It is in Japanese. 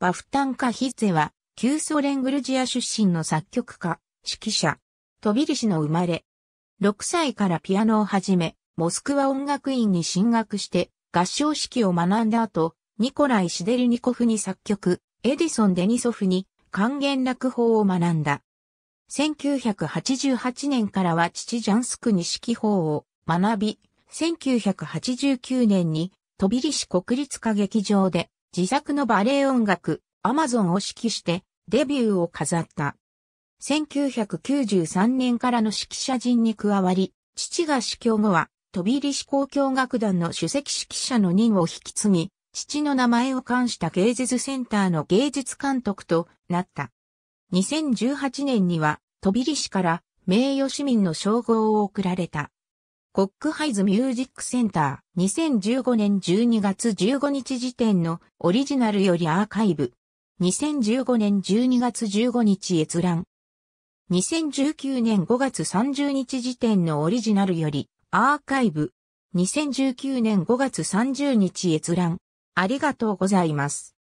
バフタンカヒッゼは、旧ソ連グルジア出身の作曲家、指揮者、トビリシの生まれ。6歳からピアノを始め、モスクワ音楽院に進学して、合唱式を学んだ後、ニコライ・シデルニコフに作曲、エディソン・デニソフに還元楽法を学んだ。1988年からは父ジャンスクに指揮法を学び、1989年にトビリシ国立歌劇場で自作のバレエ音楽、アマゾンを指揮してデビューを飾った。1993年からの指揮者陣に加わり、父が死去後は、飛び入り交響楽団の首席指揮者の任を引き継ぎ、父の名前を冠した芸術センターの芸術監督となった。2018年には、飛び入り市から名誉市民の称号を贈られた。コックハイズミュージックセンター2015年12月15日時点のオリジナルよりアーカイブ2015年12月15日閲覧2019年5月30日時点のオリジナルよりアーカイブ2019年5月30日閲覧ありがとうございます。